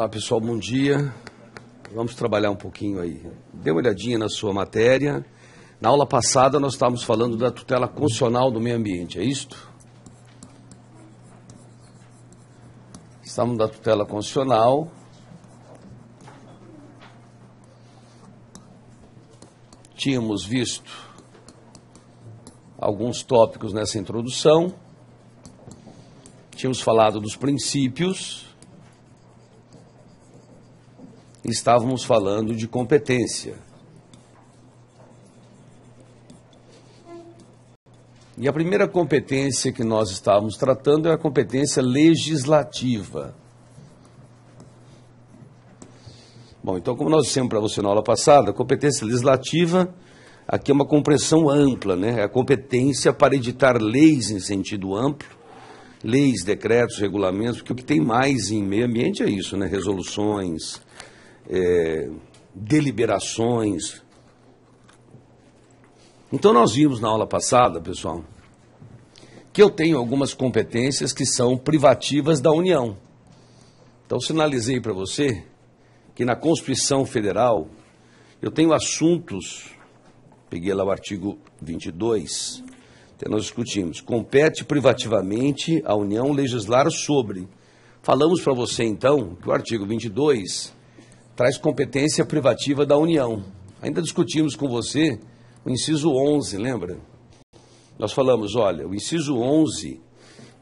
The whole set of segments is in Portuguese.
Olá pessoal, bom dia. Vamos trabalhar um pouquinho aí. Dê uma olhadinha na sua matéria. Na aula passada nós estávamos falando da tutela constitucional do meio ambiente, é isto? Estamos da tutela constitucional. Tínhamos visto alguns tópicos nessa introdução. Tínhamos falado dos princípios estávamos falando de competência. E a primeira competência que nós estávamos tratando é a competência legislativa. Bom, então, como nós dissemos para você na aula passada, a competência legislativa aqui é uma compreensão ampla, né? É a competência para editar leis em sentido amplo, leis, decretos, regulamentos, porque o que tem mais em meio ambiente é isso, né? Resoluções, é, deliberações. Então, nós vimos na aula passada, pessoal, que eu tenho algumas competências que são privativas da União. Então, sinalizei para você que na Constituição Federal eu tenho assuntos, peguei lá o artigo 22, que nós discutimos, compete privativamente à União legislar sobre. Falamos para você, então, que o artigo 22 traz competência privativa da União. Ainda discutimos com você o inciso 11, lembra? Nós falamos, olha, o inciso 11,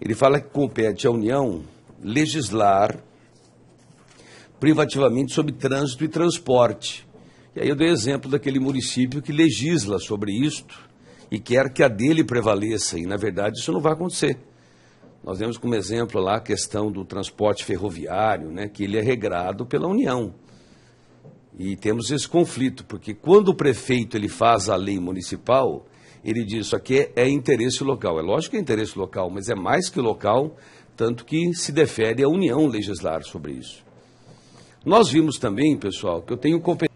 ele fala que compete à União legislar privativamente sobre trânsito e transporte. E aí eu dei exemplo daquele município que legisla sobre isto e quer que a dele prevaleça, e na verdade isso não vai acontecer. Nós vemos como exemplo lá a questão do transporte ferroviário, né, que ele é regrado pela União. E temos esse conflito, porque quando o prefeito ele faz a lei municipal, ele diz isso aqui é, é interesse local. É lógico que é interesse local, mas é mais que local, tanto que se defere a União legislar sobre isso. Nós vimos também, pessoal, que eu tenho competência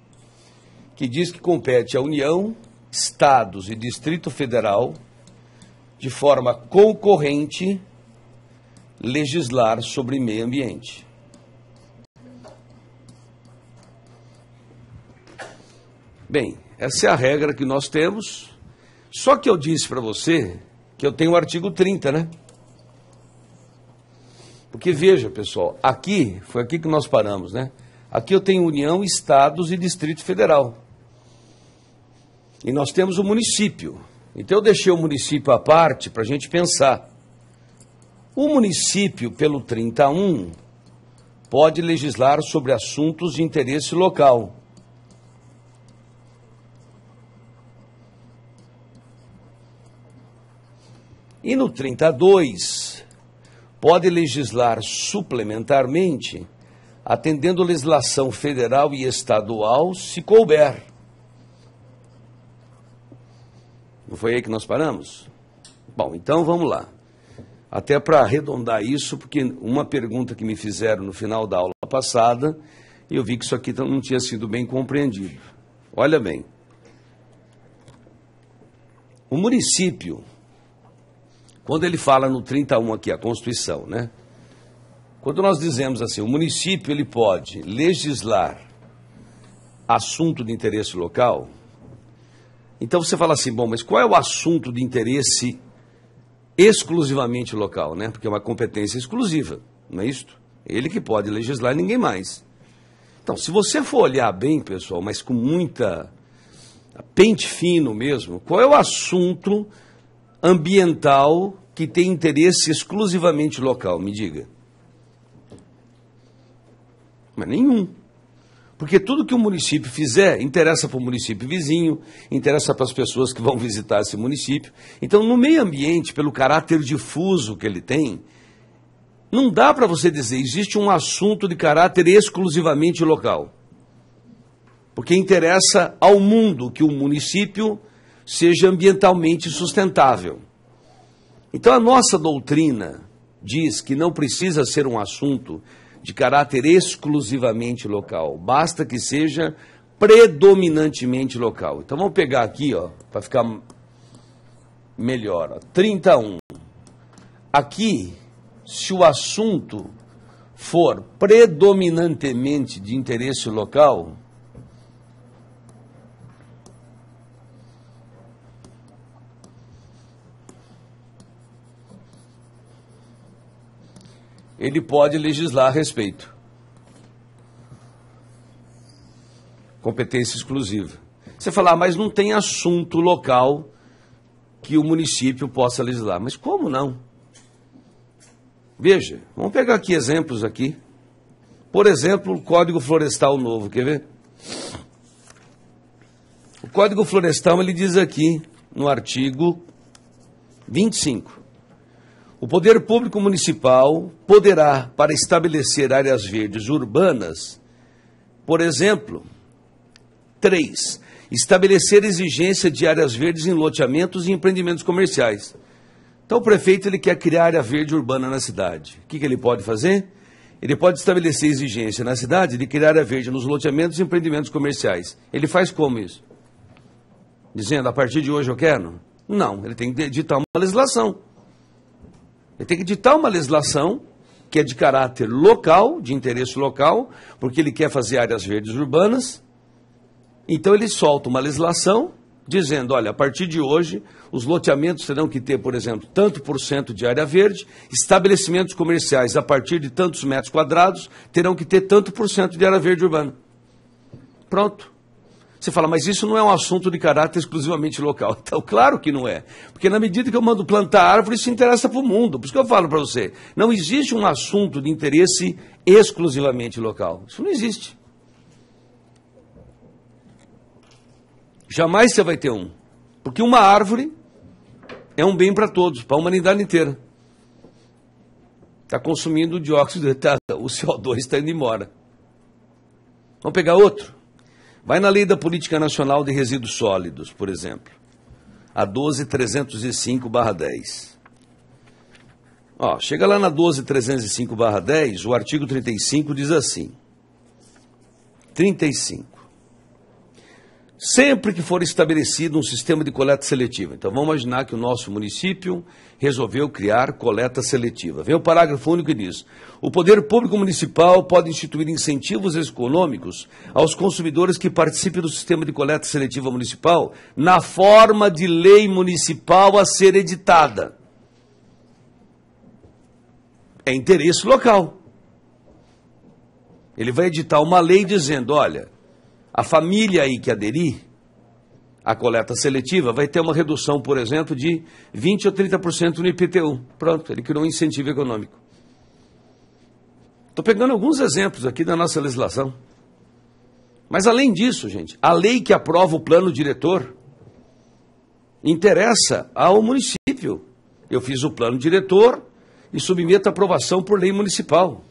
que diz que compete à União, Estados e Distrito Federal, de forma concorrente, legislar sobre meio ambiente. Bem, essa é a regra que nós temos. Só que eu disse para você que eu tenho o artigo 30, né? Porque veja, pessoal, aqui, foi aqui que nós paramos, né? Aqui eu tenho União, Estados e Distrito Federal. E nós temos o município. Então eu deixei o município à parte para a gente pensar. O município, pelo 31, pode legislar sobre assuntos de interesse local E no 32, pode legislar suplementarmente, atendendo legislação federal e estadual, se couber. Não foi aí que nós paramos? Bom, então vamos lá. Até para arredondar isso, porque uma pergunta que me fizeram no final da aula passada, eu vi que isso aqui não tinha sido bem compreendido. Olha bem. O município quando ele fala no 31 aqui, a Constituição, né? Quando nós dizemos assim, o município ele pode legislar assunto de interesse local, então você fala assim, bom, mas qual é o assunto de interesse exclusivamente local, né? Porque é uma competência exclusiva, não é isto? Ele que pode legislar, ninguém mais. Então, se você for olhar bem, pessoal, mas com muita pente fino mesmo, qual é o assunto ambiental que tem interesse exclusivamente local? Me diga. Mas nenhum. Porque tudo que o município fizer interessa para o município vizinho, interessa para as pessoas que vão visitar esse município. Então, no meio ambiente, pelo caráter difuso que ele tem, não dá para você dizer existe um assunto de caráter exclusivamente local. Porque interessa ao mundo que o município seja ambientalmente sustentável. Então, a nossa doutrina diz que não precisa ser um assunto de caráter exclusivamente local, basta que seja predominantemente local. Então, vamos pegar aqui, ó, para ficar melhor, ó, 31. Aqui, se o assunto for predominantemente de interesse local, ele pode legislar a respeito. Competência exclusiva. Você falar, ah, mas não tem assunto local que o município possa legislar. Mas como não? Veja, vamos pegar aqui exemplos aqui. Por exemplo, o Código Florestal Novo, quer ver? O Código Florestal, ele diz aqui, no artigo 25, o poder público municipal poderá, para estabelecer áreas verdes urbanas, por exemplo, 3. Estabelecer exigência de áreas verdes em loteamentos e empreendimentos comerciais. Então o prefeito ele quer criar área verde urbana na cidade. O que, que ele pode fazer? Ele pode estabelecer exigência na cidade de criar área verde nos loteamentos e empreendimentos comerciais. Ele faz como isso? Dizendo, a partir de hoje eu quero? Não, ele tem que editar uma legislação. Ele tem que editar uma legislação que é de caráter local, de interesse local, porque ele quer fazer áreas verdes urbanas. Então ele solta uma legislação dizendo, olha, a partir de hoje, os loteamentos terão que ter, por exemplo, tanto por cento de área verde, estabelecimentos comerciais a partir de tantos metros quadrados terão que ter tanto por cento de área verde urbana. Pronto. Você fala, mas isso não é um assunto de caráter exclusivamente local. Então, claro que não é. Porque na medida que eu mando plantar árvore, isso interessa para o mundo. Por isso que eu falo para você, não existe um assunto de interesse exclusivamente local. Isso não existe. Jamais você vai ter um. Porque uma árvore é um bem para todos, para a humanidade inteira. Está consumindo o dióxido, tá, o CO2 está indo embora. Vamos pegar outro? Vai na Lei da Política Nacional de Resíduos Sólidos, por exemplo, a 12305/10. Ó, chega lá na 12305/10, o artigo 35 diz assim: 35 sempre que for estabelecido um sistema de coleta seletiva. Então vamos imaginar que o nosso município resolveu criar coleta seletiva. Vem o parágrafo único que diz: o poder público municipal pode instituir incentivos econômicos aos consumidores que participem do sistema de coleta seletiva municipal na forma de lei municipal a ser editada. É interesse local. Ele vai editar uma lei dizendo: olha, a família aí que aderir à coleta seletiva vai ter uma redução, por exemplo, de 20% ou 30% no IPTU. Pronto, ele criou um incentivo econômico. Estou pegando alguns exemplos aqui da nossa legislação. Mas além disso, gente, a lei que aprova o plano diretor interessa ao município. Eu fiz o plano diretor e submeto a aprovação por lei municipal.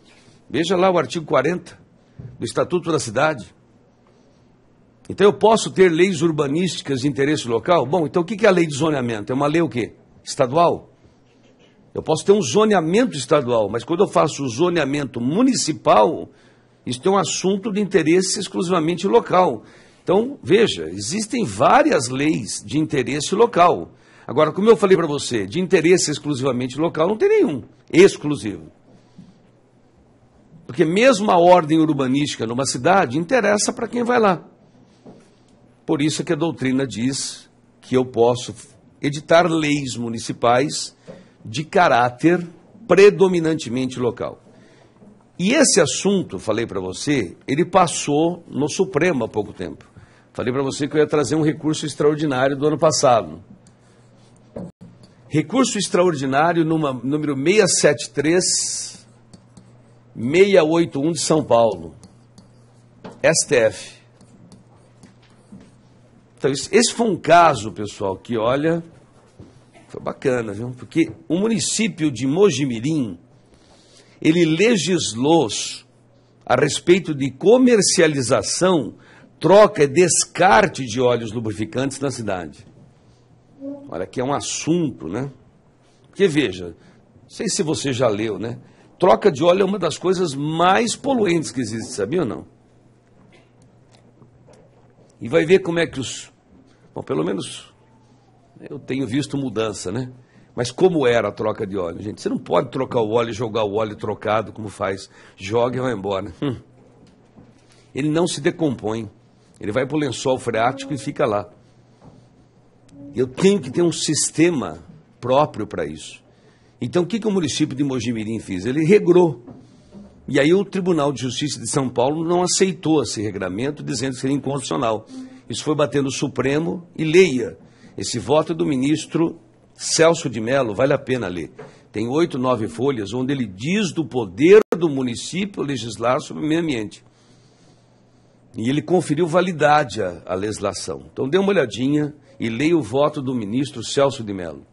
Veja lá o artigo 40 do Estatuto da Cidade. Então eu posso ter leis urbanísticas de interesse local? Bom, então o que é a lei de zoneamento? É uma lei o quê? Estadual? Eu posso ter um zoneamento estadual, mas quando eu faço o zoneamento municipal, isso é um assunto de interesse exclusivamente local. Então, veja, existem várias leis de interesse local. Agora, como eu falei para você, de interesse exclusivamente local não tem nenhum exclusivo. Porque mesmo a ordem urbanística numa cidade interessa para quem vai lá. Por isso que a doutrina diz que eu posso editar leis municipais de caráter predominantemente local. E esse assunto, falei para você, ele passou no Supremo há pouco tempo. Falei para você que eu ia trazer um recurso extraordinário do ano passado. Recurso extraordinário numa, número 673 681 de São Paulo. STF. Então, esse foi um caso, pessoal, que olha, foi bacana, viu? Porque o município de Mojimirim, ele legislou a respeito de comercialização, troca e descarte de óleos lubrificantes na cidade. Olha, que é um assunto, né? Porque veja, não sei se você já leu, né? Troca de óleo é uma das coisas mais poluentes que existe, sabia ou não? E vai ver como é que os. Bom, pelo menos eu tenho visto mudança, né? Mas como era a troca de óleo, gente? Você não pode trocar o óleo e jogar o óleo trocado, como faz. Joga e vai embora. Hum. Ele não se decompõe. Ele vai para o lençol freático e fica lá. Eu tenho que ter um sistema próprio para isso. Então, o que, que o município de Mojimirim fez? Ele regrou e aí o Tribunal de Justiça de São Paulo não aceitou esse regramento, dizendo que seria inconstitucional. Isso foi batendo o Supremo e leia. Esse voto é do ministro Celso de Mello, vale a pena ler. Tem oito, nove folhas, onde ele diz do poder do município legislar sobre o meio ambiente. E ele conferiu validade à, à legislação. Então dê uma olhadinha e leia o voto do ministro Celso de Mello.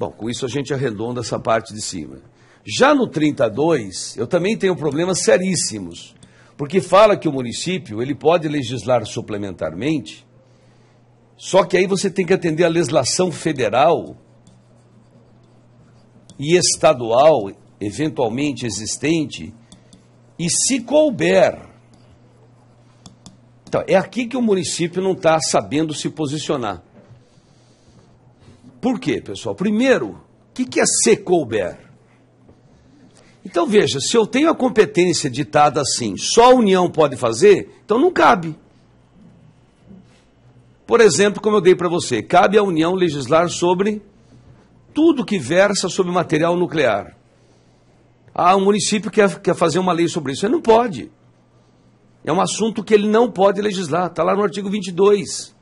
Bom, com isso a gente arredonda essa parte de cima. Já no 32, eu também tenho problemas seríssimos, porque fala que o município ele pode legislar suplementarmente, só que aí você tem que atender a legislação federal e estadual, eventualmente existente, e se couber. Então, é aqui que o município não está sabendo se posicionar. Por quê, pessoal? Primeiro, o que, que é se couber? Então veja, se eu tenho a competência ditada assim, só a União pode fazer, então não cabe. Por exemplo, como eu dei para você, cabe à União legislar sobre tudo que versa sobre material nuclear. Ah, o um município que quer fazer uma lei sobre isso. Ele não pode. É um assunto que ele não pode legislar. Está lá no artigo 22.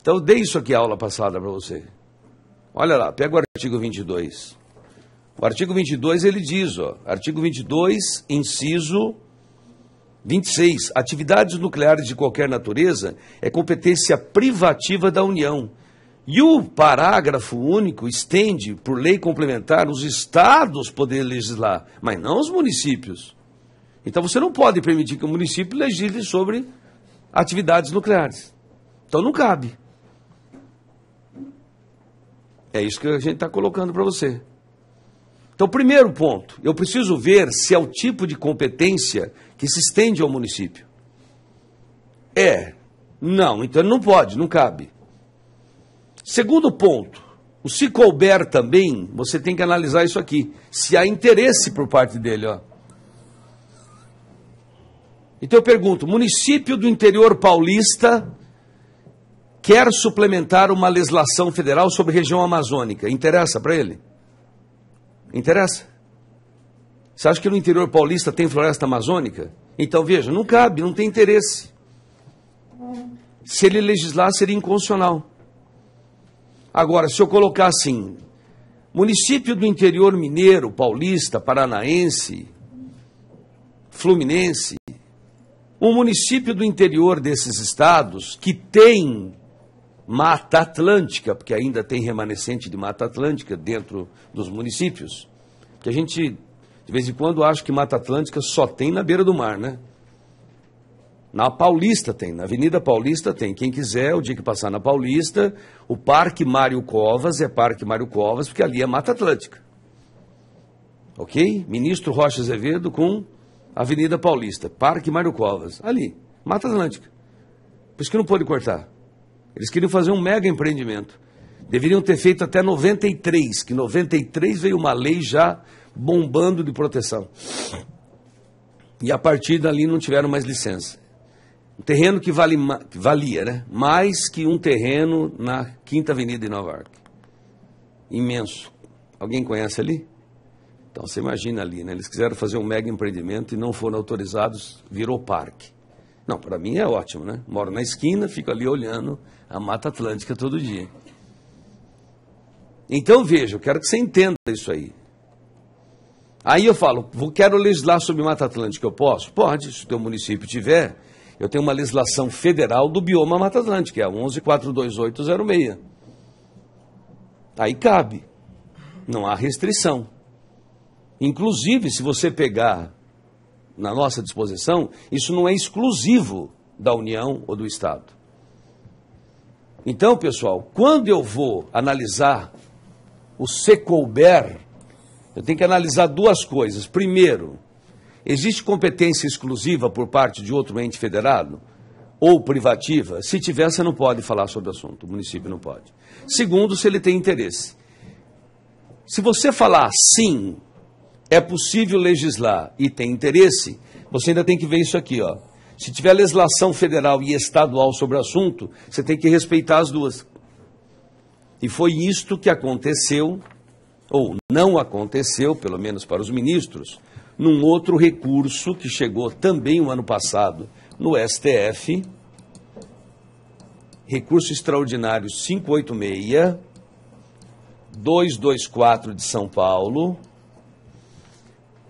Então, eu dei isso aqui a aula passada para você. Olha lá, pega o artigo 22. O artigo 22 ele diz, ó, artigo 22, inciso 26. Atividades nucleares de qualquer natureza é competência privativa da União. E o parágrafo único estende, por lei complementar, os estados poderem legislar, mas não os municípios. Então você não pode permitir que o município legisle sobre atividades nucleares. Então não cabe. É isso que a gente está colocando para você. Então, primeiro ponto, eu preciso ver se é o tipo de competência que se estende ao município. É. Não, então não pode, não cabe. Segundo ponto, o se couber também, você tem que analisar isso aqui. Se há interesse por parte dele, ó. Então eu pergunto: município do interior paulista quer suplementar uma legislação federal sobre região amazônica. Interessa para ele? Interessa? Você acha que no interior paulista tem floresta amazônica? Então, veja, não cabe, não tem interesse. Se ele legislar, seria inconstitucional. Agora, se eu colocar assim, município do interior mineiro, paulista, paranaense, fluminense, um município do interior desses estados que tem Mata Atlântica, porque ainda tem remanescente de Mata Atlântica dentro dos municípios. Que a gente, de vez em quando, acha que Mata Atlântica só tem na beira do mar, né? Na Paulista tem, na Avenida Paulista tem. Quem quiser, o dia que passar na Paulista, o Parque Mário Covas é Parque Mário Covas, porque ali é Mata Atlântica. Ok? Ministro Rocha Azevedo com Avenida Paulista, Parque Mário Covas, ali, Mata Atlântica. Por isso que não pôde cortar. Eles queriam fazer um mega empreendimento. Deveriam ter feito até 93, que 93 veio uma lei já bombando de proteção. E a partir dali não tiveram mais licença. Um terreno que, vale, valia, né? Mais que um terreno na Quinta Avenida de Nova York. Imenso. Alguém conhece ali? Então você imagina ali, né? Eles quiseram fazer um mega empreendimento e não foram autorizados, virou parque. Não, para mim é ótimo, né? Moro na esquina, fico ali olhando a Mata Atlântica todo dia. Então veja, eu quero que você entenda isso aí. Aí eu falo, quero legislar sobre Mata Atlântica, eu posso? Pode, se o teu município tiver. Eu tenho uma legislação federal do bioma Mata Atlântica, é a 11.42806. Aí cabe, não há restrição. Inclusive, se você pegar na nossa disposição, isso não é exclusivo da União ou do Estado. Então, pessoal, quando eu vou analisar o Secouber, eu tenho que analisar duas coisas. Primeiro, existe competência exclusiva por parte de outro ente federado ou privativa? Se tiver, você não pode falar sobre o assunto, o município não pode. Segundo, se ele tem interesse. Se você falar sim, é possível legislar e tem interesse, você ainda tem que ver isso aqui, ó. Se tiver legislação federal e estadual sobre o assunto, você tem que respeitar as duas. E foi isto que aconteceu, ou não aconteceu, pelo menos para os ministros, num outro recurso que chegou também o ano passado no STF, recurso extraordinário 586, 224 de São Paulo.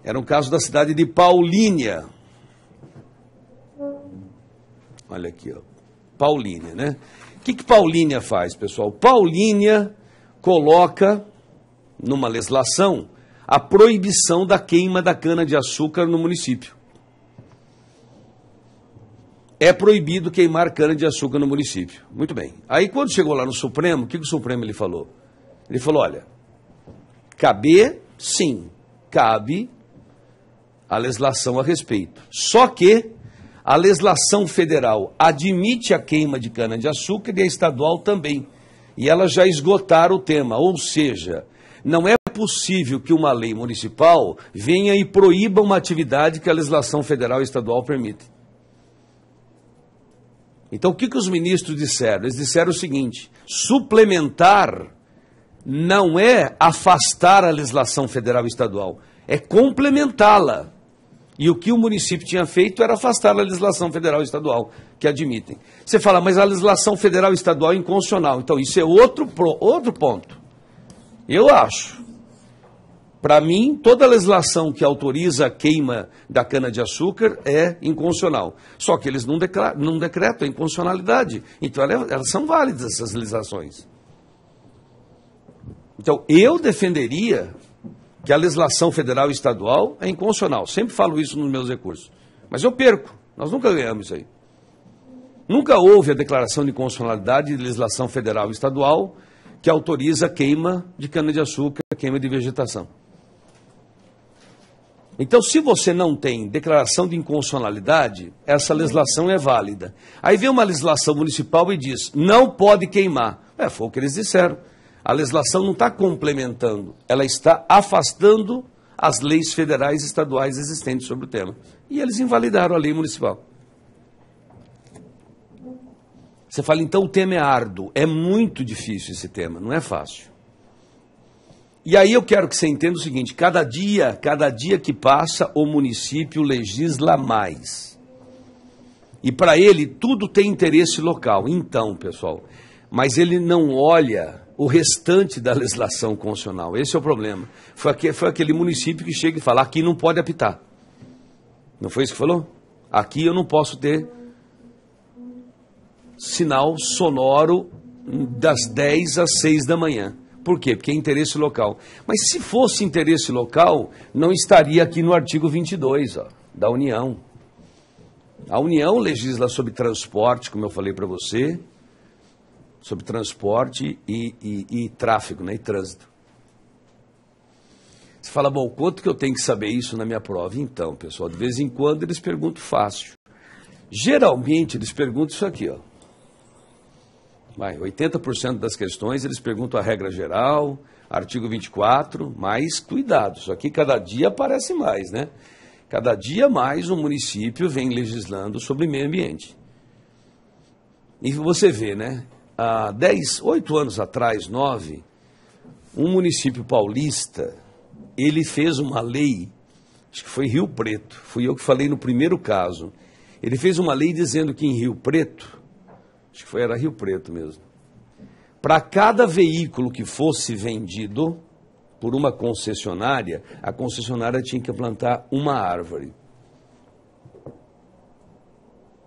Era um caso da cidade de Paulínia, Olha aqui, ó. Paulínia, né? O que, que Paulínia faz, pessoal? Paulínia coloca numa legislação a proibição da queima da cana-de-açúcar no município. É proibido queimar cana-de-açúcar no município. Muito bem. Aí, quando chegou lá no Supremo, o que, que o Supremo ele falou? Ele falou: olha, caber, sim, cabe a legislação a respeito. Só que a legislação federal admite a queima de cana-de-açúcar e a estadual também. E elas já esgotaram o tema, ou seja, não é possível que uma lei municipal venha e proíba uma atividade que a legislação federal e estadual permite. Então, o que, que os ministros disseram? Eles disseram o seguinte: suplementar não é afastar a legislação federal e estadual, é complementá-la. E o que o município tinha feito era afastar a legislação federal e estadual, que admitem. Você fala, mas a legislação federal e estadual é inconstitucional. Então, isso é outro, outro ponto. Eu acho. Para mim, toda legislação que autoriza a queima da cana-de-açúcar é inconstitucional. Só que eles não, declaram, não decretam a inconstitucionalidade. Então, é, elas são válidas, essas legislações. Então, eu defenderia que a legislação federal e estadual é inconstitucional. Sempre falo isso nos meus recursos. Mas eu perco. Nós nunca ganhamos isso aí. Nunca houve a declaração de inconstitucionalidade de legislação federal e estadual que autoriza queima de cana-de-açúcar, queima de vegetação. Então, se você não tem declaração de inconstitucionalidade, essa legislação é válida. Aí vem uma legislação municipal e diz: não pode queimar. É, foi o que eles disseram. A legislação não está complementando, ela está afastando as leis federais e estaduais existentes sobre o tema. E eles invalidaram a lei municipal. Você fala, então o tema é árduo. É muito difícil esse tema, não é fácil. E aí eu quero que você entenda o seguinte: cada dia, cada dia que passa, o município legisla mais. E para ele tudo tem interesse local. Então, pessoal, mas ele não olha o restante da legislação constitucional. Esse é o problema. Foi aquele, foi aquele município que chega e fala: aqui não pode apitar. Não foi isso que falou? Aqui eu não posso ter sinal sonoro das 10 às 6 da manhã. Por quê? Porque é interesse local. Mas se fosse interesse local, não estaria aqui no artigo 22 ó, da União. A União legisla sobre transporte, como eu falei para você, sobre transporte e, e, e tráfego, né, e trânsito. Você fala, bom, quanto que eu tenho que saber isso na minha prova? Então, pessoal, de vez em quando eles perguntam fácil. Geralmente eles perguntam isso aqui, ó. Vai, 80% das questões eles perguntam a regra geral, artigo 24, mas cuidado, isso aqui cada dia aparece mais, né? Cada dia mais o município vem legislando sobre meio ambiente. E você vê, né? há dez oito anos atrás, nove um município paulista, ele fez uma lei, acho que foi Rio Preto, fui eu que falei no primeiro caso. Ele fez uma lei dizendo que em Rio Preto, acho que foi era Rio Preto mesmo, para cada veículo que fosse vendido por uma concessionária, a concessionária tinha que plantar uma árvore.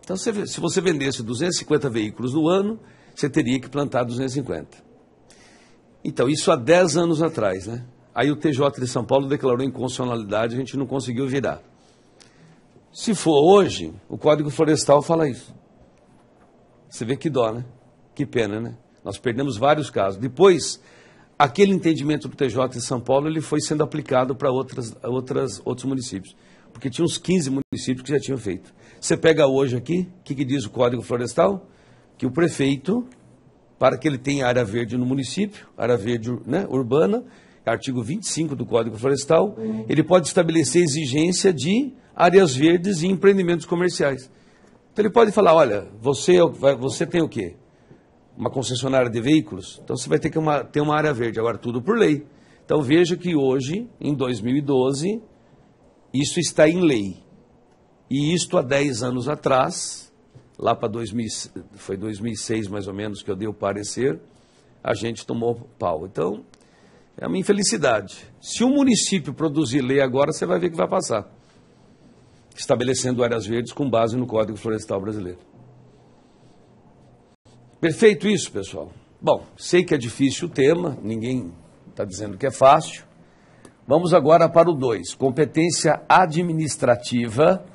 Então, se você vendesse 250 veículos no ano, você teria que plantar 250. Então, isso há 10 anos atrás, né? Aí o TJ de São Paulo declarou inconstitucionalidade, a gente não conseguiu virar. Se for hoje, o Código Florestal fala isso. Você vê que dó, né? Que pena, né? Nós perdemos vários casos. Depois, aquele entendimento do TJ de São Paulo ele foi sendo aplicado para outras, outras, outros municípios. Porque tinha uns 15 municípios que já tinham feito. Você pega hoje aqui, o que, que diz o Código Florestal? que o prefeito, para que ele tenha área verde no município, área verde né, urbana, artigo 25 do Código Florestal, uhum. ele pode estabelecer exigência de áreas verdes e empreendimentos comerciais. Então ele pode falar, olha, você, é você tem o quê? Uma concessionária de veículos? Então você vai ter que uma, ter uma área verde, agora tudo por lei. Então veja que hoje, em 2012, isso está em lei. E isto há 10 anos atrás, lá para 2000, foi 2006 mais ou menos que eu dei o parecer, a gente tomou pau. Então, é uma infelicidade. Se um município produzir lei agora, você vai ver que vai passar. Estabelecendo áreas verdes com base no Código Florestal Brasileiro. Perfeito isso, pessoal. Bom, sei que é difícil o tema, ninguém está dizendo que é fácil. Vamos agora para o 2, competência administrativa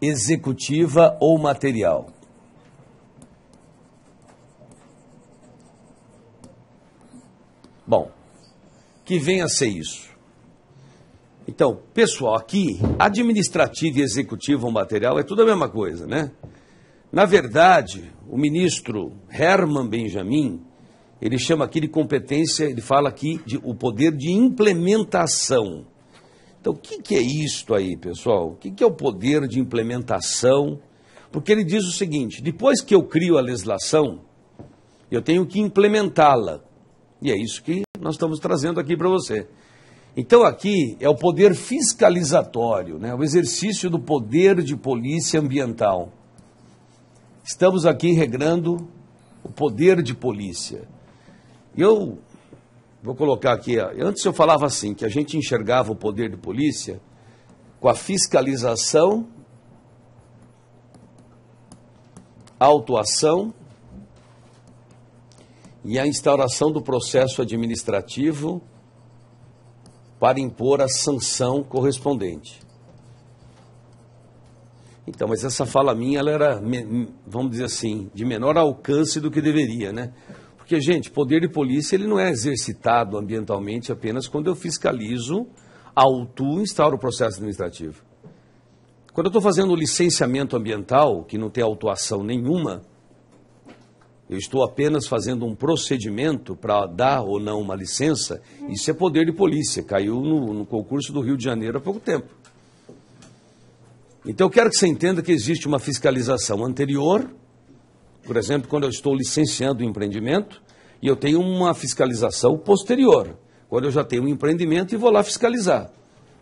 executiva ou material. Bom, que venha a ser isso. Então, pessoal, aqui, administrativo e executivo ou material é tudo a mesma coisa, né? Na verdade, o ministro Herman Benjamin, ele chama aqui de competência, ele fala aqui de o poder de implementação então, o que, que é isto aí, pessoal? O que, que é o poder de implementação? Porque ele diz o seguinte: depois que eu crio a legislação, eu tenho que implementá-la. E é isso que nós estamos trazendo aqui para você. Então, aqui é o poder fiscalizatório, né? o exercício do poder de polícia ambiental. Estamos aqui regrando o poder de polícia. Eu Vou colocar aqui. Antes eu falava assim, que a gente enxergava o poder de polícia com a fiscalização, autuação e a instauração do processo administrativo para impor a sanção correspondente. Então, mas essa fala minha, ela era, vamos dizer assim, de menor alcance do que deveria, né? Porque, gente, poder de polícia ele não é exercitado ambientalmente apenas quando eu fiscalizo, autuo, instauro o processo administrativo. Quando eu estou fazendo licenciamento ambiental, que não tem autuação nenhuma, eu estou apenas fazendo um procedimento para dar ou não uma licença, isso é poder de polícia, caiu no, no concurso do Rio de Janeiro há pouco tempo. Então eu quero que você entenda que existe uma fiscalização anterior, por exemplo, quando eu estou licenciando o um empreendimento e eu tenho uma fiscalização posterior, quando eu já tenho um empreendimento e vou lá fiscalizar.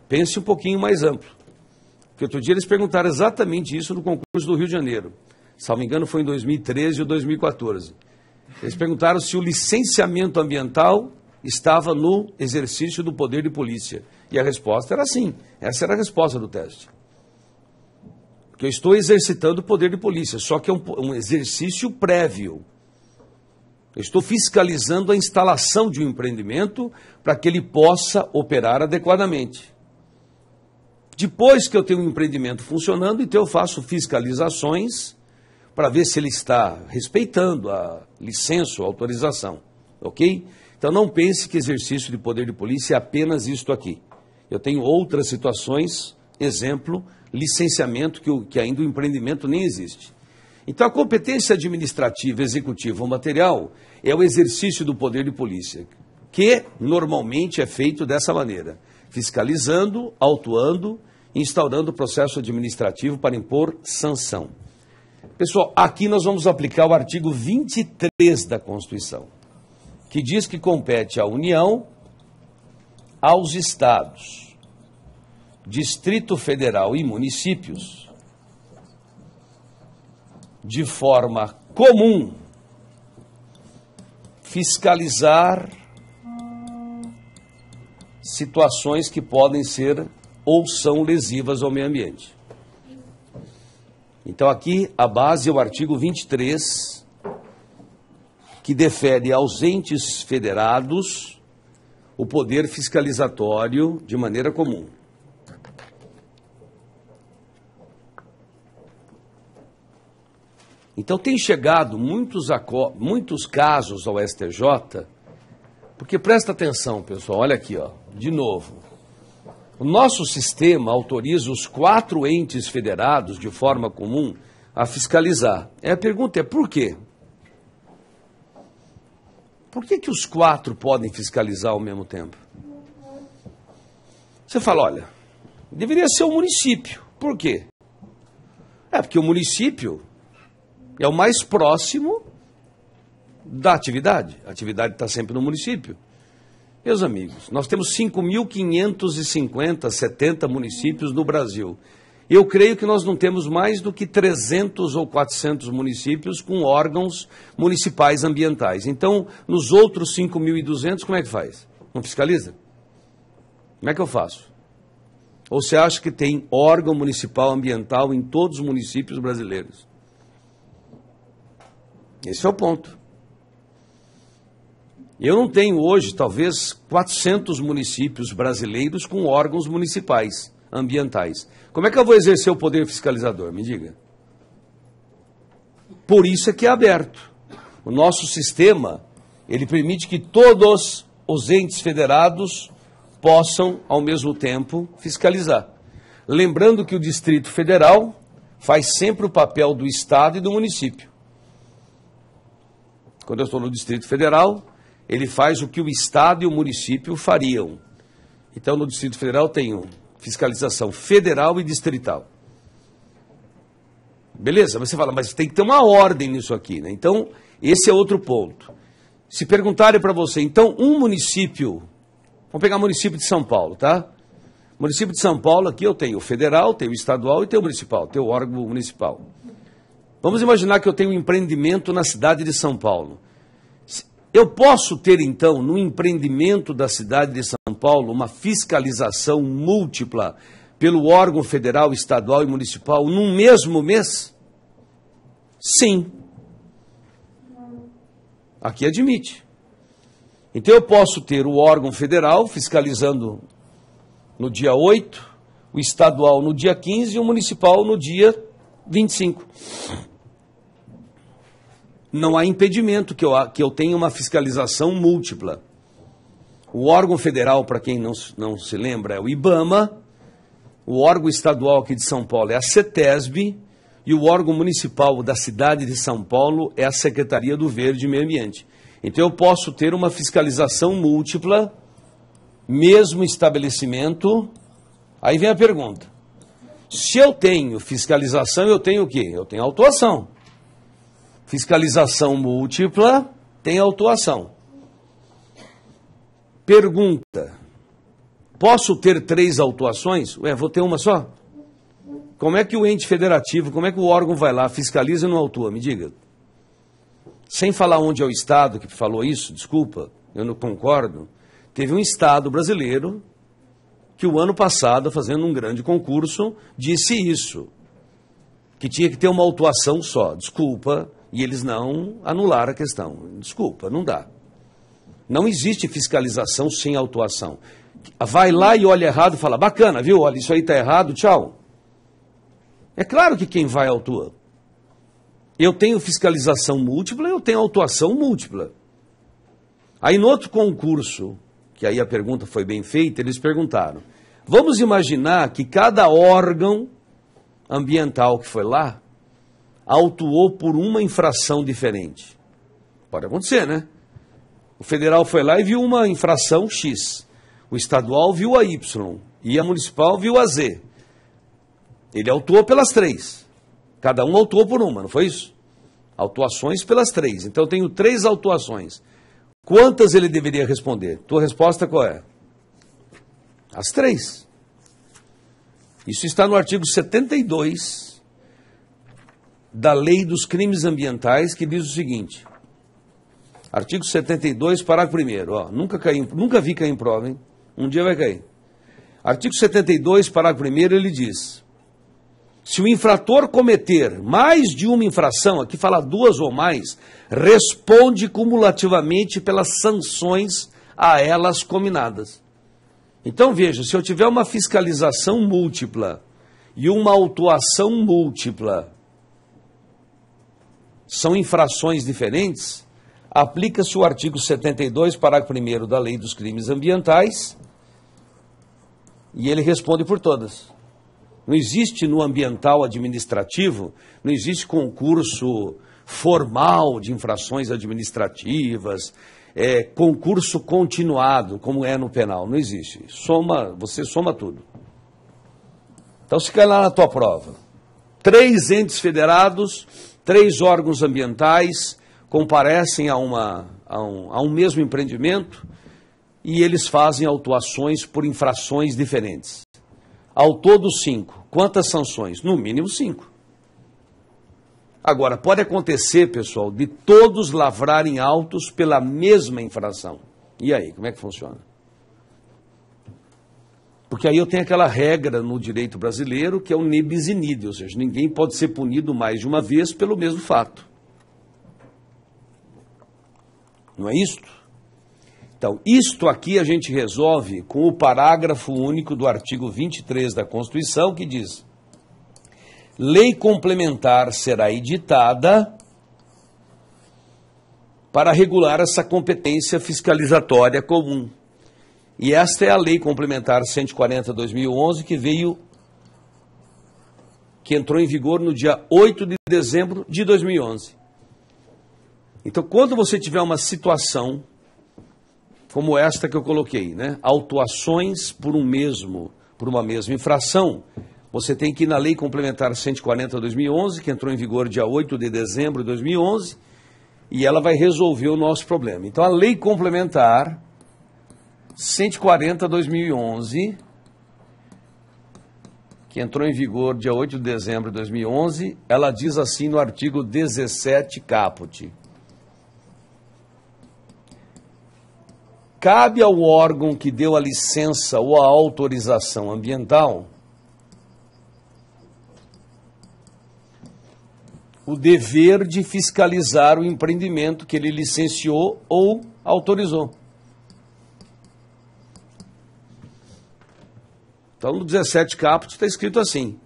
Pense um pouquinho mais amplo. Porque outro dia eles perguntaram exatamente isso no concurso do Rio de Janeiro. Salvo engano, foi em 2013 ou 2014. Eles perguntaram se o licenciamento ambiental estava no exercício do poder de polícia. E a resposta era sim. Essa era a resposta do teste que eu estou exercitando o poder de polícia, só que é um, um exercício prévio. Eu estou fiscalizando a instalação de um empreendimento para que ele possa operar adequadamente. Depois que eu tenho um empreendimento funcionando, então eu faço fiscalizações para ver se ele está respeitando a licença ou autorização, ok? Então não pense que exercício de poder de polícia é apenas isto aqui. Eu tenho outras situações, exemplo, licenciamento que, o, que ainda o empreendimento nem existe. Então, a competência administrativa, executiva ou material é o exercício do poder de polícia, que normalmente é feito dessa maneira: fiscalizando, autuando, instaurando o processo administrativo para impor sanção. Pessoal, aqui nós vamos aplicar o artigo 23 da Constituição, que diz que compete à União, aos Estados Distrito Federal e municípios, de forma comum, fiscalizar situações que podem ser ou são lesivas ao meio ambiente. Então, aqui a base é o artigo 23, que defere aos entes federados o poder fiscalizatório de maneira comum. Então tem chegado muitos, muitos casos ao STJ, porque presta atenção, pessoal, olha aqui, ó, de novo. O nosso sistema autoriza os quatro entes federados, de forma comum, a fiscalizar. E é, a pergunta é por quê? Por que, que os quatro podem fiscalizar ao mesmo tempo? Você fala, olha, deveria ser o município. Por quê? É porque o município é o mais próximo da atividade. A atividade está sempre no município. Meus amigos, nós temos 5.550, 70 municípios no Brasil. Eu creio que nós não temos mais do que 300 ou 400 municípios com órgãos municipais ambientais. Então, nos outros 5.200, como é que faz? Não fiscaliza? Como é que eu faço? Ou você acha que tem órgão municipal ambiental em todos os municípios brasileiros? Esse é o ponto. Eu não tenho hoje, talvez, 400 municípios brasileiros com órgãos municipais ambientais. Como é que eu vou exercer o poder fiscalizador? Me diga. Por isso é que é aberto. O nosso sistema, ele permite que todos os entes federados possam, ao mesmo tempo, fiscalizar. Lembrando que o Distrito Federal faz sempre o papel do Estado e do município. Quando eu estou no Distrito Federal, ele faz o que o Estado e o município fariam. Então, no Distrito Federal, tem fiscalização federal e distrital. Beleza, mas você fala, mas tem que ter uma ordem nisso aqui, né? Então, esse é outro ponto. Se perguntarem para você, então, um município, vamos pegar o município de São Paulo, tá? Município de São Paulo, aqui eu tenho o federal, tenho o estadual e tenho o municipal, tenho o órgão municipal. Vamos imaginar que eu tenho um empreendimento na cidade de São Paulo. Eu posso ter, então, no empreendimento da cidade de São Paulo, uma fiscalização múltipla pelo órgão federal, estadual e municipal num mesmo mês? Sim. Aqui admite. Então eu posso ter o órgão federal fiscalizando no dia 8, o estadual no dia 15 e o municipal no dia 25 não há impedimento que eu, que eu tenha uma fiscalização múltipla. O órgão federal, para quem não, não se lembra, é o IBAMA, o órgão estadual aqui de São Paulo é a CETESB, e o órgão municipal da cidade de São Paulo é a Secretaria do Verde e Meio Ambiente. Então eu posso ter uma fiscalização múltipla, mesmo estabelecimento. Aí vem a pergunta: se eu tenho fiscalização, eu tenho o quê? Eu tenho autuação. Fiscalização múltipla tem autuação. Pergunta: Posso ter três autuações? Ué, vou ter uma só? Como é que o ente federativo, como é que o órgão vai lá, fiscaliza e não autua? Me diga. Sem falar onde é o Estado que falou isso, desculpa, eu não concordo. Teve um Estado brasileiro que o ano passado, fazendo um grande concurso, disse isso. Que tinha que ter uma autuação só. Desculpa, e eles não anularam a questão. Desculpa, não dá. Não existe fiscalização sem autuação. Vai lá e olha errado e fala, bacana, viu? Olha, isso aí está errado, tchau. É claro que quem vai autua. Eu tenho fiscalização múltipla, eu tenho autuação múltipla. Aí no outro concurso, que aí a pergunta foi bem feita, eles perguntaram: vamos imaginar que cada órgão ambiental que foi lá autuou por uma infração diferente. Pode acontecer, né? O federal foi lá e viu uma infração X. O estadual viu a Y. E a municipal viu a Z. Ele autuou pelas três. Cada um autuou por uma, não foi isso? Autuações pelas três. Então eu tenho três autuações. Quantas ele deveria responder? Tua resposta qual é? As três. Isso está no artigo 72 da Lei dos Crimes Ambientais, que diz o seguinte: artigo 72, parágrafo 1. nunca, nunca vi cair em prova, hein? Um dia vai cair. Artigo 72, parágrafo 1, ele diz: se o infrator cometer mais de uma infração, aqui fala duas ou mais, responde cumulativamente pelas sanções a elas cominadas. Então veja, se eu tiver uma fiscalização múltipla e uma autuação múltipla, são infrações diferentes, aplica-se o artigo 72, parágrafo 1 da Lei dos Crimes Ambientais, e ele responde por todas. Não existe no ambiental administrativo, não existe concurso formal de infrações administrativas, é, concurso continuado, como é no penal. Não existe. Soma, você soma tudo. Então, se cair lá na tua prova, três entes federados Três órgãos ambientais comparecem a, uma, a, um, a um mesmo empreendimento e eles fazem autuações por infrações diferentes. Ao todo, cinco. Quantas sanções? No mínimo, cinco. Agora, pode acontecer, pessoal, de todos lavrarem autos pela mesma infração. E aí, como é que funciona? Porque aí eu tenho aquela regra no direito brasileiro que é o ne bis in idem, ou seja, ninguém pode ser punido mais de uma vez pelo mesmo fato. Não é isto? Então, isto aqui a gente resolve com o parágrafo único do artigo 23 da Constituição, que diz: Lei complementar será editada para regular essa competência fiscalizatória comum. E esta é a lei complementar 140/2011 que veio que entrou em vigor no dia 8 de dezembro de 2011. Então, quando você tiver uma situação como esta que eu coloquei, né? Autuações por um mesmo, por uma mesma infração, você tem que ir na lei complementar 140 2011, que entrou em vigor dia 8 de dezembro de 2011, e ela vai resolver o nosso problema. Então, a lei complementar 140 2011, que entrou em vigor dia 8 de dezembro de 2011, ela diz assim no artigo 17 caput. Cabe ao órgão que deu a licença ou a autorização ambiental o dever de fiscalizar o empreendimento que ele licenciou ou autorizou. Então, no 17 caput está escrito assim: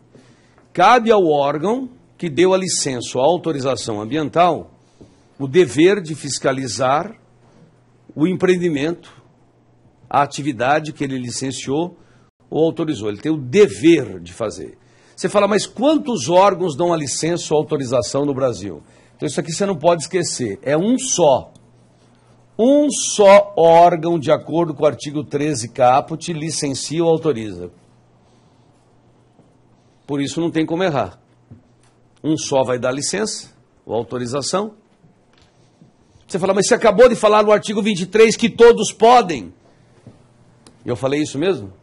cabe ao órgão que deu a licença ou a autorização ambiental o dever de fiscalizar o empreendimento, a atividade que ele licenciou ou autorizou. Ele tem o dever de fazer. Você fala, mas quantos órgãos dão a licença ou autorização no Brasil? Então, isso aqui você não pode esquecer: é um só. Um só órgão, de acordo com o artigo 13 caput, licencia ou autoriza. Por isso não tem como errar. Um só vai dar licença ou autorização. Você fala, mas você acabou de falar no artigo 23 que todos podem. Eu falei isso mesmo?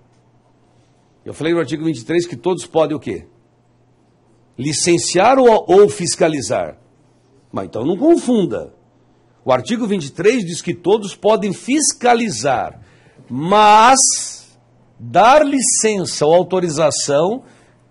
Eu falei no artigo 23 que todos podem o quê? Licenciar ou, ou fiscalizar. Mas então não confunda. O artigo 23 diz que todos podem fiscalizar, mas dar licença ou autorização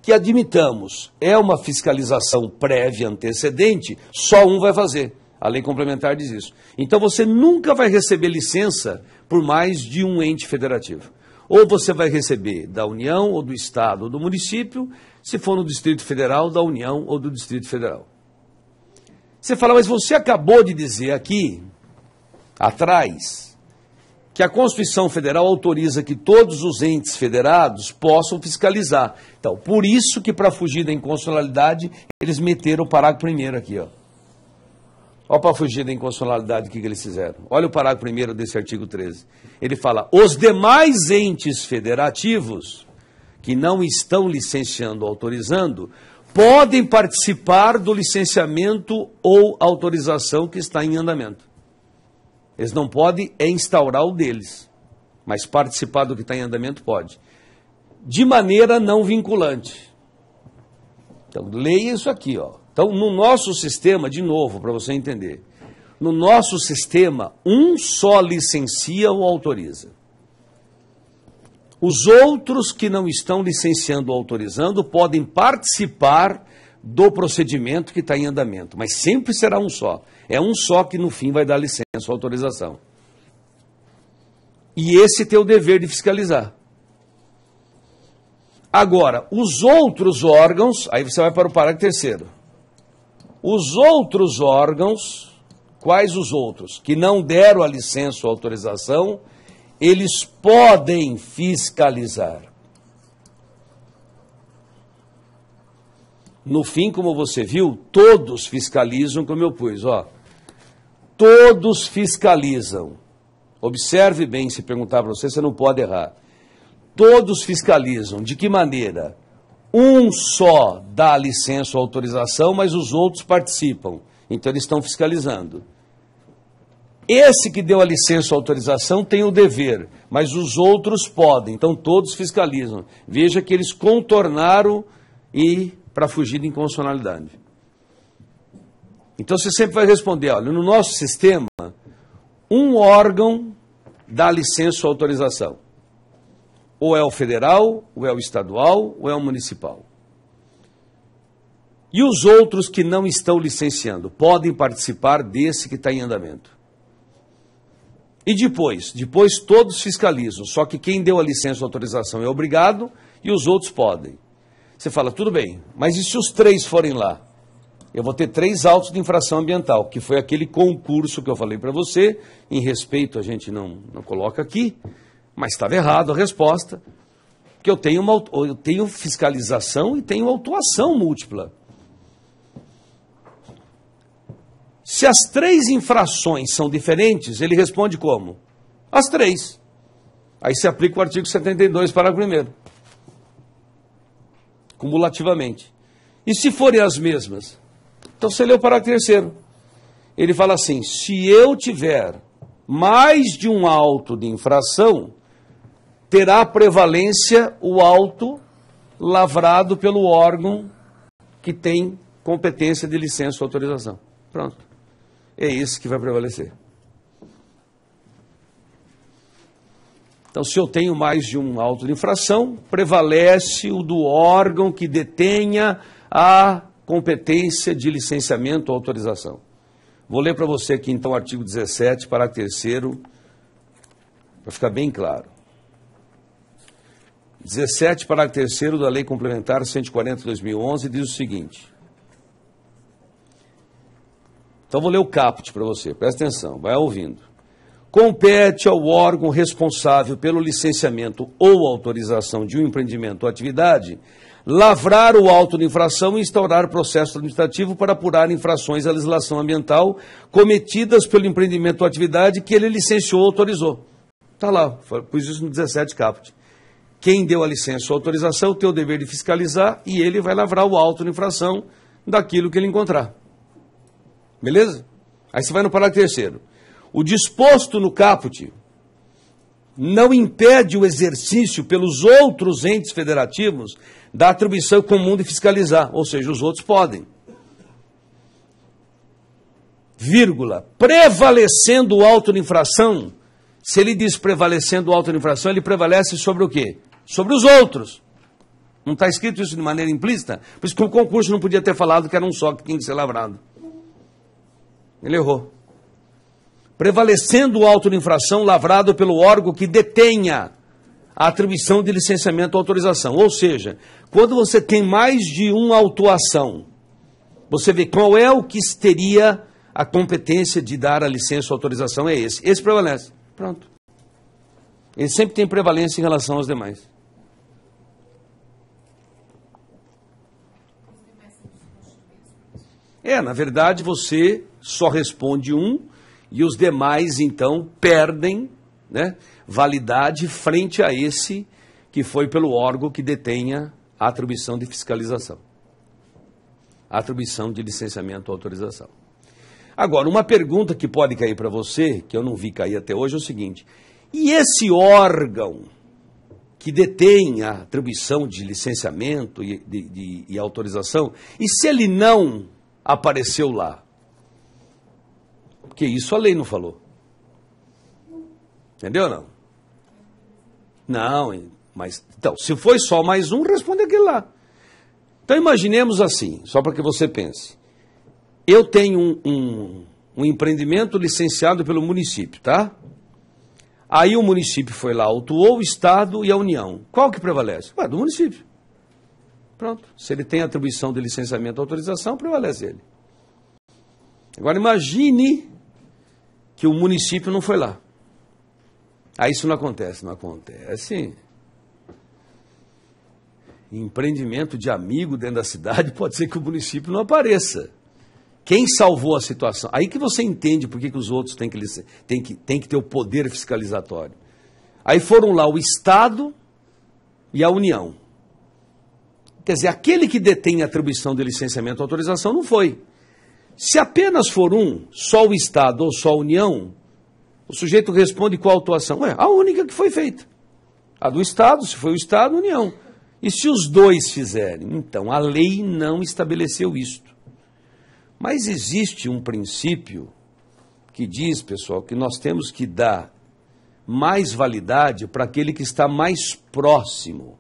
que admitamos é uma fiscalização prévia antecedente, só um vai fazer. A lei complementar diz isso. Então você nunca vai receber licença por mais de um ente federativo. Ou você vai receber da União, ou do Estado, ou do município, se for no Distrito Federal, da União ou do Distrito Federal. Você fala, mas você acabou de dizer aqui, atrás, que a Constituição Federal autoriza que todos os entes federados possam fiscalizar. Então, por isso que para fugir da inconstitucionalidade, eles meteram o parágrafo primeiro aqui, ó. Olha para fugir da inconstitucionalidade o que, que eles fizeram. Olha o parágrafo primeiro desse artigo 13. Ele fala: os demais entes federativos que não estão licenciando ou autorizando podem participar do licenciamento ou autorização que está em andamento. Eles não podem é instaurar o deles, mas participar do que está em andamento pode. De maneira não vinculante. Então, leia isso aqui. Ó. Então, no nosso sistema, de novo, para você entender. No nosso sistema, um só licencia ou autoriza. Os outros que não estão licenciando ou autorizando podem participar do procedimento que está em andamento, mas sempre será um só. É um só que no fim vai dar licença ou autorização. E esse tem o dever de fiscalizar. Agora, os outros órgãos, aí você vai para o parágrafo terceiro. Os outros órgãos, quais os outros? Que não deram a licença ou autorização, eles podem fiscalizar. No fim, como você viu, todos fiscalizam como eu pus, ó. Todos fiscalizam. Observe bem, se perguntar para você, você não pode errar. Todos fiscalizam. De que maneira? Um só dá licença ou autorização, mas os outros participam. Então eles estão fiscalizando. Esse que deu a licença ou autorização tem o dever, mas os outros podem, então todos fiscalizam. Veja que eles contornaram e para fugir de inconstitucionalidade. Então você sempre vai responder: olha, no nosso sistema, um órgão dá licença ou autorização. Ou é o federal, ou é o estadual, ou é o municipal. E os outros que não estão licenciando podem participar desse que está em andamento. E depois? Depois todos fiscalizam, só que quem deu a licença ou autorização é obrigado e os outros podem. Você fala, tudo bem, mas e se os três forem lá? Eu vou ter três autos de infração ambiental, que foi aquele concurso que eu falei para você, em respeito a gente não, não coloca aqui, mas estava errado a resposta, que eu tenho, uma, eu tenho fiscalização e tenho autuação múltipla. Se as três infrações são diferentes, ele responde como? As três. Aí se aplica o artigo 72, parágrafo 1 cumulativamente. E se forem as mesmas? Então você lê o parágrafo terceiro. Ele fala assim: se eu tiver mais de um auto de infração, terá prevalência o auto lavrado pelo órgão que tem competência de licença ou autorização. Pronto. É isso que vai prevalecer. Então, se eu tenho mais de um auto de infração, prevalece o do órgão que detenha a competência de licenciamento ou autorização. Vou ler para você aqui, então, o artigo 17, parágrafo 3 para ficar bem claro. 17, parágrafo 3 da Lei Complementar 140 de 2011 diz o seguinte. Então vou ler o caput para você, presta atenção, vai ouvindo compete ao órgão responsável pelo licenciamento ou autorização de um empreendimento ou atividade lavrar o auto de infração e instaurar processo administrativo para apurar infrações à legislação ambiental cometidas pelo empreendimento ou atividade que ele licenciou ou autorizou. Está lá, pus isso no 17 caput. Quem deu a licença ou autorização tem o dever de fiscalizar e ele vai lavrar o auto de infração daquilo que ele encontrar. Beleza? Aí você vai no parágrafo terceiro. O disposto no caput não impede o exercício pelos outros entes federativos da atribuição comum de fiscalizar, ou seja, os outros podem. Vírgula. Prevalecendo o auto de infração, se ele diz prevalecendo o auto de infração, ele prevalece sobre o quê? Sobre os outros. Não está escrito isso de maneira implícita? Por isso que o concurso não podia ter falado que era um só que tinha que ser lavrado. Ele errou prevalecendo o auto de infração lavrado pelo órgão que detenha a atribuição de licenciamento ou autorização. Ou seja, quando você tem mais de uma autuação, você vê qual é o que teria a competência de dar a licença ou autorização, é esse. Esse prevalece. Pronto. Ele sempre tem prevalência em relação aos demais. É, na verdade, você só responde um e os demais, então, perdem né, validade frente a esse que foi pelo órgão que detenha a atribuição de fiscalização, a atribuição de licenciamento ou autorização. Agora, uma pergunta que pode cair para você, que eu não vi cair até hoje, é o seguinte: e esse órgão que detém a atribuição de licenciamento e, de, de, e autorização, e se ele não apareceu lá? Porque isso a lei não falou. Entendeu não? Não, mas então, se foi só mais um, responde aquele lá. Então imaginemos assim, só para que você pense. Eu tenho um, um, um empreendimento licenciado pelo município, tá? Aí o município foi lá, autuou o Estado e a União. Qual que prevalece? Ué, do município. Pronto. Se ele tem atribuição de licenciamento e autorização, prevalece ele. Agora imagine que o município não foi lá. Aí isso não acontece, não acontece. Empreendimento de amigo dentro da cidade pode ser que o município não apareça. Quem salvou a situação? Aí que você entende por que, os outros têm que, têm, que, têm que ter o poder fiscalizatório. Aí foram lá o Estado e a União. Quer dizer, aquele que detém a atribuição de licenciamento ou autorização não foi. Se apenas for um, só o Estado ou só a União, o sujeito responde qual atuação? Ué, a única que foi feita. A do Estado, se foi o Estado, a União. E se os dois fizerem? Então, a lei não estabeleceu isto. Mas existe um princípio que diz, pessoal, que nós temos que dar mais validade para aquele que está mais próximo.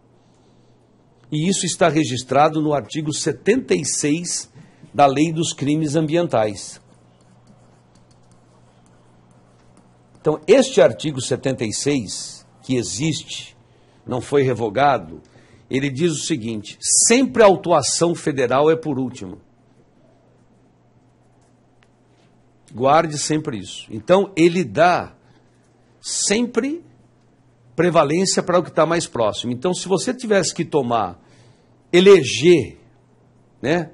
E isso está registrado no artigo 76 da lei dos crimes ambientais. Então, este artigo 76, que existe, não foi revogado, ele diz o seguinte: sempre a autuação federal é por último. Guarde sempre isso. Então, ele dá sempre prevalência para o que está mais próximo. Então, se você tivesse que tomar, eleger, né,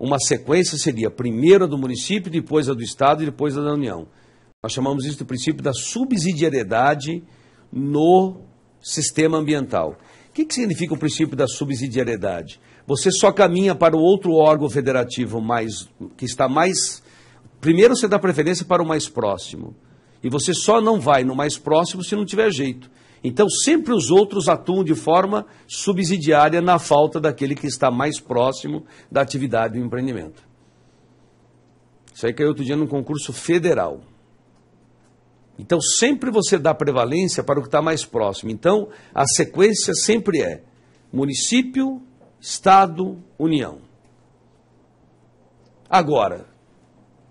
uma sequência seria primeiro a do município, depois a do Estado e depois a da União. Nós chamamos isso de princípio da subsidiariedade no sistema ambiental. O que, que significa o princípio da subsidiariedade? Você só caminha para o outro órgão federativo mais que está mais. Primeiro você dá preferência para o mais próximo. E você só não vai no mais próximo se não tiver jeito. Então, sempre os outros atuam de forma subsidiária na falta daquele que está mais próximo da atividade do empreendimento. Isso aí caiu outro dia num concurso federal. Então, sempre você dá prevalência para o que está mais próximo. Então, a sequência sempre é município, Estado, União. Agora,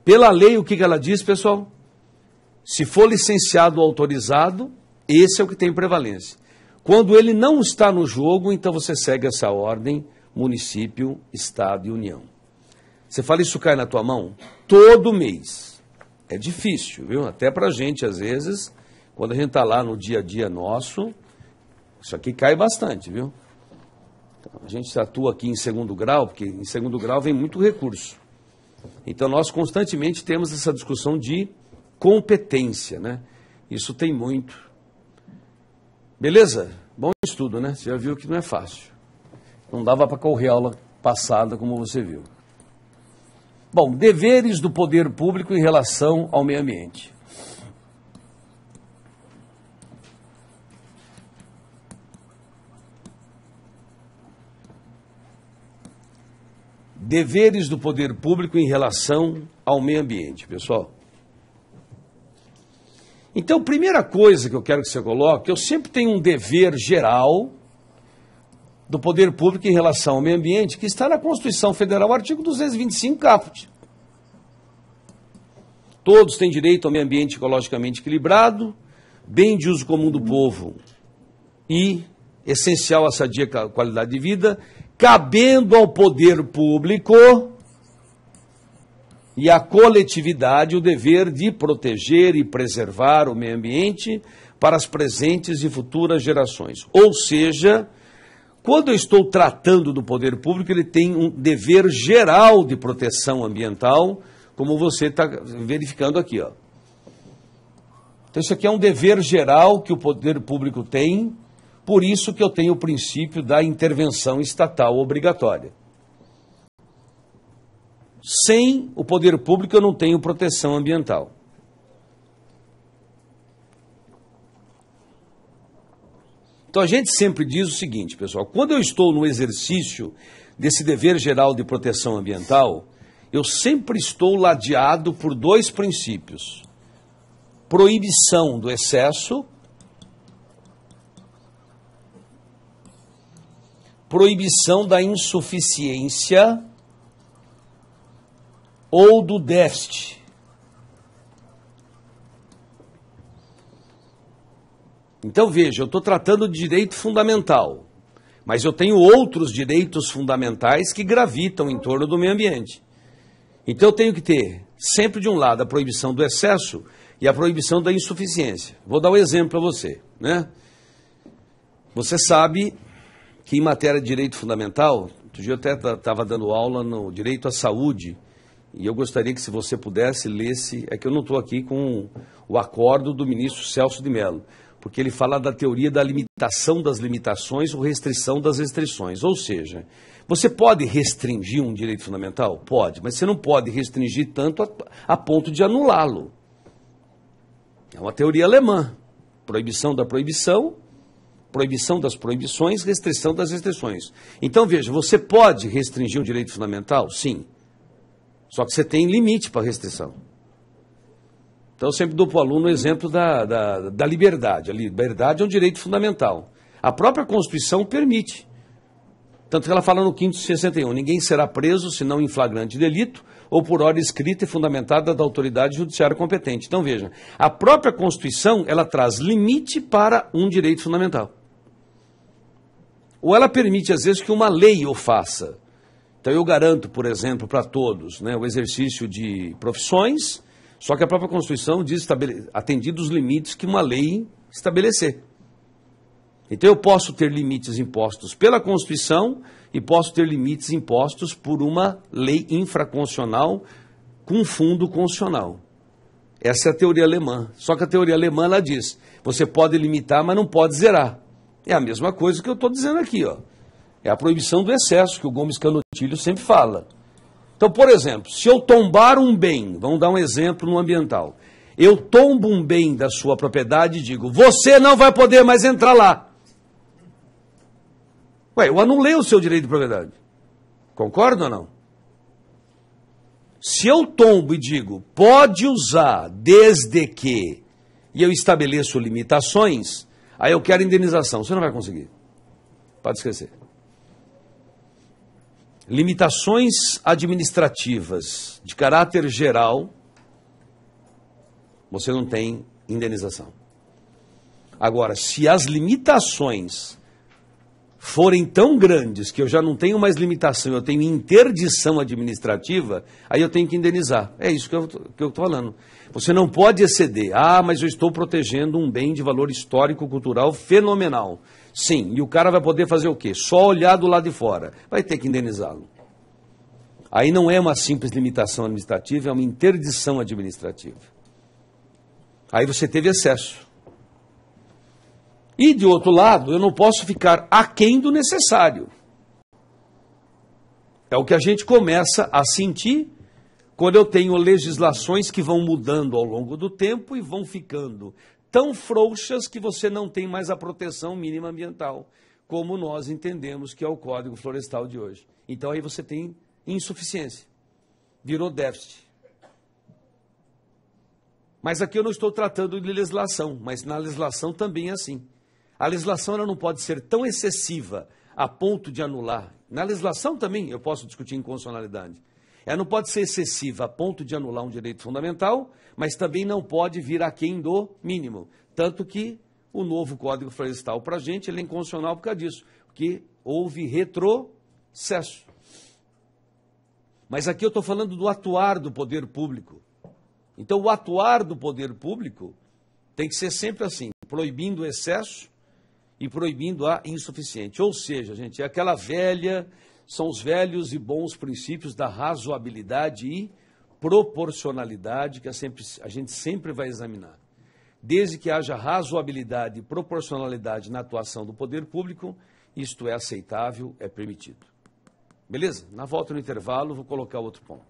pela lei, o que ela diz, pessoal? Se for licenciado ou autorizado, esse é o que tem prevalência. Quando ele não está no jogo, então você segue essa ordem: município, estado e união. Você fala isso cai na tua mão todo mês. É difícil, viu? Até para a gente, às vezes, quando a gente está lá no dia a dia nosso, isso aqui cai bastante, viu? Então, a gente atua aqui em segundo grau, porque em segundo grau vem muito recurso. Então nós constantemente temos essa discussão de competência, né? Isso tem muito. Beleza? Bom estudo, né? Você já viu que não é fácil. Não dava para correr aula passada, como você viu. Bom, deveres do poder público em relação ao meio ambiente. Deveres do poder público em relação ao meio ambiente, pessoal. Então, primeira coisa que eu quero que você coloque, eu sempre tenho um dever geral do poder público em relação ao meio ambiente, que está na Constituição Federal, artigo 225, caput. Todos têm direito ao meio ambiente ecologicamente equilibrado, bem de uso comum do povo e essencial à sadia qualidade de vida, cabendo ao poder público e à coletividade o dever de proteger e preservar o meio ambiente para as presentes e futuras gerações. Ou seja, quando eu estou tratando do poder público, ele tem um dever geral de proteção ambiental, como você está verificando aqui. Ó. Então, isso aqui é um dever geral que o poder público tem, por isso que eu tenho o princípio da intervenção estatal obrigatória. Sem o poder público, eu não tenho proteção ambiental. Então a gente sempre diz o seguinte, pessoal: quando eu estou no exercício desse dever geral de proteção ambiental, eu sempre estou ladeado por dois princípios: proibição do excesso, proibição da insuficiência ou do DEST. Então veja, eu estou tratando de direito fundamental, mas eu tenho outros direitos fundamentais que gravitam em torno do meio ambiente. Então eu tenho que ter sempre de um lado a proibição do excesso e a proibição da insuficiência. Vou dar um exemplo para você, né? Você sabe que em matéria de direito fundamental, outro dia eu até estava dando aula no direito à saúde, e eu gostaria que, se você pudesse, lesse. É que eu não estou aqui com o acordo do ministro Celso de Mello, porque ele fala da teoria da limitação das limitações ou restrição das restrições. Ou seja, você pode restringir um direito fundamental? Pode, mas você não pode restringir tanto a, a ponto de anulá-lo. É uma teoria alemã. Proibição da proibição, proibição das proibições, restrição das restrições. Então, veja, você pode restringir um direito fundamental? Sim. Só que você tem limite para restrição. Então eu sempre dou para o aluno o exemplo da, da, da liberdade. A liberdade é um direito fundamental. A própria Constituição permite. Tanto que ela fala no 561, ninguém será preso senão em flagrante delito ou por ordem escrita e fundamentada da autoridade judiciária competente. Então veja, a própria Constituição, ela traz limite para um direito fundamental. Ou ela permite às vezes que uma lei o faça. Então eu garanto, por exemplo, para todos né, o exercício de profissões, só que a própria Constituição diz atendido os limites que uma lei estabelecer. Então eu posso ter limites impostos pela Constituição e posso ter limites impostos por uma lei infraconstitucional com fundo constitucional. Essa é a teoria alemã. Só que a teoria alemã ela diz: você pode limitar, mas não pode zerar. É a mesma coisa que eu estou dizendo aqui, ó. É a proibição do excesso que o Gomes Canotilho sempre fala. Então, por exemplo, se eu tombar um bem, vamos dar um exemplo no ambiental. Eu tombo um bem da sua propriedade e digo: você não vai poder mais entrar lá. Ué, eu anulei o seu direito de propriedade. Concorda ou não? Se eu tombo e digo: pode usar desde que, e eu estabeleço limitações, aí eu quero indenização. Você não vai conseguir. Pode esquecer limitações administrativas de caráter geral, você não tem indenização. Agora, se as limitações forem tão grandes que eu já não tenho mais limitação, eu tenho interdição administrativa, aí eu tenho que indenizar. É isso que eu estou falando. Você não pode exceder. Ah, mas eu estou protegendo um bem de valor histórico, cultural fenomenal. Sim, e o cara vai poder fazer o quê? Só olhar do lado de fora. Vai ter que indenizá-lo. Aí não é uma simples limitação administrativa, é uma interdição administrativa. Aí você teve excesso. E de outro lado, eu não posso ficar aquém do necessário. É o que a gente começa a sentir quando eu tenho legislações que vão mudando ao longo do tempo e vão ficando tão frouxas que você não tem mais a proteção mínima ambiental, como nós entendemos que é o Código Florestal de hoje. Então aí você tem insuficiência, virou déficit. Mas aqui eu não estou tratando de legislação, mas na legislação também é assim. A legislação ela não pode ser tão excessiva a ponto de anular. Na legislação também eu posso discutir inconstitucionalidade, ela não pode ser excessiva a ponto de anular um direito fundamental, mas também não pode vir aquém do mínimo. Tanto que o novo Código Florestal para a gente ele é inconstitucional por causa disso, porque houve retrocesso. Mas aqui eu estou falando do atuar do poder público. Então, o atuar do poder público tem que ser sempre assim, proibindo o excesso e proibindo a insuficiente. Ou seja, gente, é aquela velha são os velhos e bons princípios da razoabilidade e proporcionalidade que a, sempre, a gente sempre vai examinar. Desde que haja razoabilidade e proporcionalidade na atuação do poder público, isto é aceitável, é permitido. Beleza? Na volta no intervalo, vou colocar outro ponto.